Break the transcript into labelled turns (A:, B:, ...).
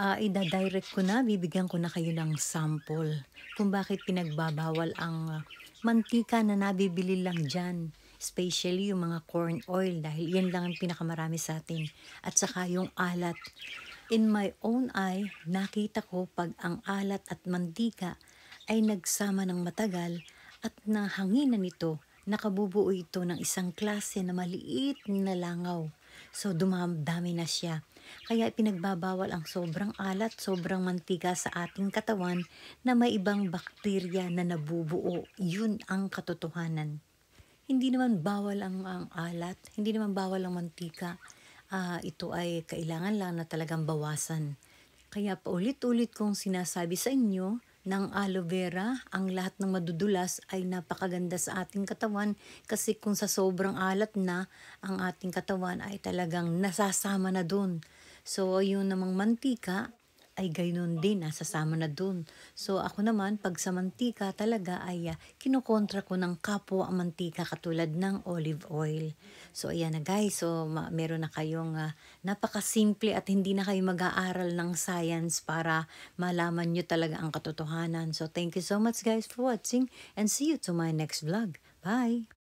A: uh, idadirect ko na, bibigyan ko na kayo ng sample kung bakit pinagbabawal ang ah, mantika na nabibili lang dyan. Especially yung mga corn oil dahil yan lang ang pinakamarami sa atin. At saka yung alat. In my own eye, nakita ko pag ang alat at mantika ay nagsama ng matagal at nahanginan ito, nakabubuo ito ng isang klase na maliit na langaw. So dumami na siya. Kaya pinagbabawal ang sobrang alat, sobrang mantika sa ating katawan na may ibang bakterya na nabubuo. Yun ang katotohanan. Hindi naman bawal ang, ang alat, hindi naman bawal ang mantika. Uh, ito ay kailangan lang na talagang bawasan. Kaya paulit-ulit kong sinasabi sa inyo, ng aloe vera, ang lahat ng madudulas ay napakaganda sa ating katawan kasi kung sa sobrang alat na, ang ating katawan ay talagang nasasama na doon So, yung namang mantika ay gayon din, nasasama na dun. So, ako naman, pag sa mantika talaga ay uh, ah, kinukontra ko ng kapo ang mantika katulad ng olive oil. So, ayan na guys. So, ma- meron na kayong uh, napakasimple at hindi na kayo mag-aaral ng science para malaman nyo talaga ang katotohanan. So, thank you so much guys for watching and see you to my next vlog. Bye!